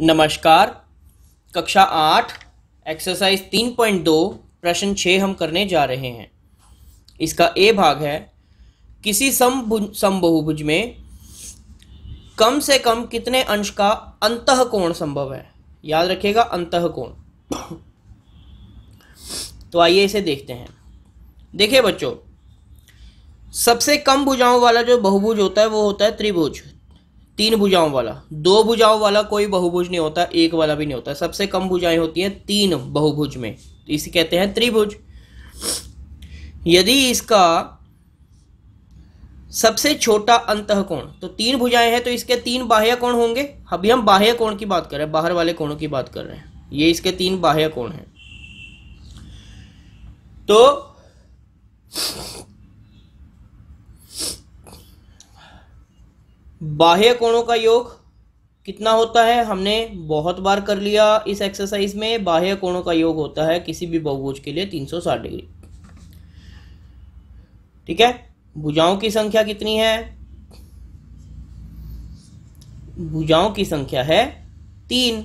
नमस्कार कक्षा आठ एक्सरसाइज तीन पॉइंट दो प्रश्न छः हम करने जा रहे हैं इसका ए भाग है किसी समबहुभुज में कम से कम कितने अंश का अंत कोण संभव है याद रखिएगा अंत कोण तो आइए इसे देखते हैं देखिए बच्चों सबसे कम भुजाओं वाला जो बहुभुज होता है वो होता है त्रिभुज तीन भुजाओं वाला दो भुजाओं वाला कोई बहुभुज नहीं होता एक वाला भी नहीं होता सबसे कम भुजाएं होती हैं तीन बहुभुज में इसे कहते हैं त्रिभुज यदि इसका सबसे छोटा कोण तो तीन भुजाएं हैं तो इसके तीन बाह्य कोण होंगे अभी हम बाह्य कोण की बात कर रहे हैं बाहर वाले कोणों की बात कर रहे हैं ये इसके तीन बाह्य कोण हैं तो बाह्य कोणों का योग कितना होता है हमने बहुत बार कर लिया इस एक्सरसाइज में बाह्य कोणों का योग होता है किसी भी बहुभुज के लिए 360 डिग्री ठीक है भुजाओं की संख्या कितनी है भुजाओं की संख्या है तीन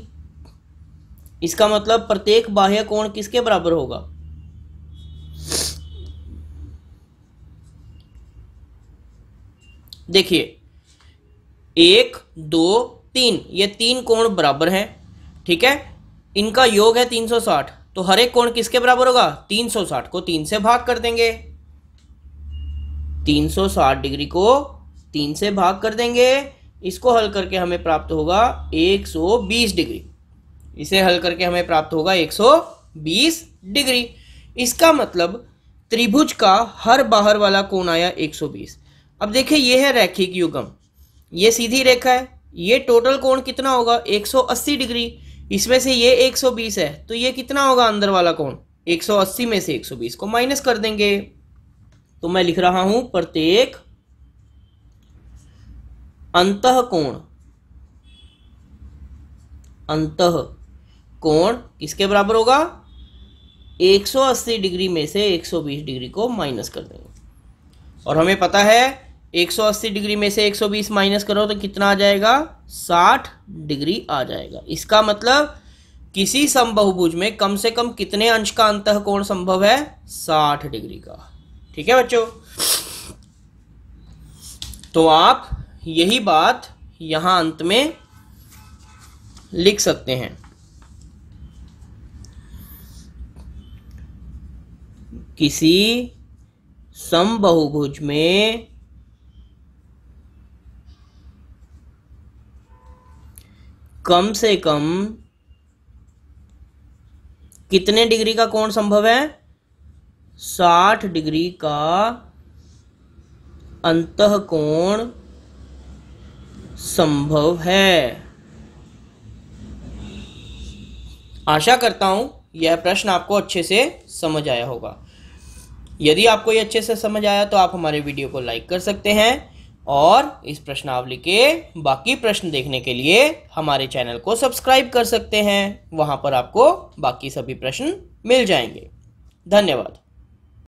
इसका मतलब प्रत्येक बाह्य कोण किसके बराबर होगा देखिए एक दो तीन ये तीन कोण बराबर हैं ठीक है इनका योग है 360 तो हर एक कोण किसके बराबर होगा 360 को तीन से भाग कर देंगे 360 डिग्री को तीन से भाग कर देंगे इसको हल करके हमें प्राप्त होगा 120 डिग्री इसे हल करके हमें प्राप्त होगा 120 डिग्री इसका मतलब त्रिभुज का हर बाहर वाला कोण आया 120 अब देखिए यह है रैखिक युगम ये सीधी रेखा है ये टोटल कोण कितना होगा 180 डिग्री इसमें से ये 120 है तो ये कितना होगा अंदर वाला कोण 180 में से 120 को माइनस कर देंगे तो मैं लिख रहा हूं प्रत्येक अंत कोण अंत कोण किसके बराबर होगा 180 डिग्री में से 120 डिग्री को माइनस कर देंगे और हमें पता है 180 डिग्री में से 120 माइनस करो तो कितना आ जाएगा 60 डिग्री आ जाएगा इसका मतलब किसी समबहुभुज में कम से कम कितने अंश का अंत कोण संभव है 60 डिग्री का ठीक है बच्चों तो आप यही बात यहां अंत में लिख सकते हैं किसी समबहुभुज में कम से कम कितने डिग्री का कोण संभव है साठ डिग्री का अंत कोण संभव है आशा करता हूं यह प्रश्न आपको अच्छे से समझ आया होगा यदि आपको यह अच्छे से समझ आया तो आप हमारे वीडियो को लाइक कर सकते हैं और इस प्रश्नावली के बाकी प्रश्न देखने के लिए हमारे चैनल को सब्सक्राइब कर सकते हैं वहां पर आपको बाकी सभी प्रश्न मिल जाएंगे धन्यवाद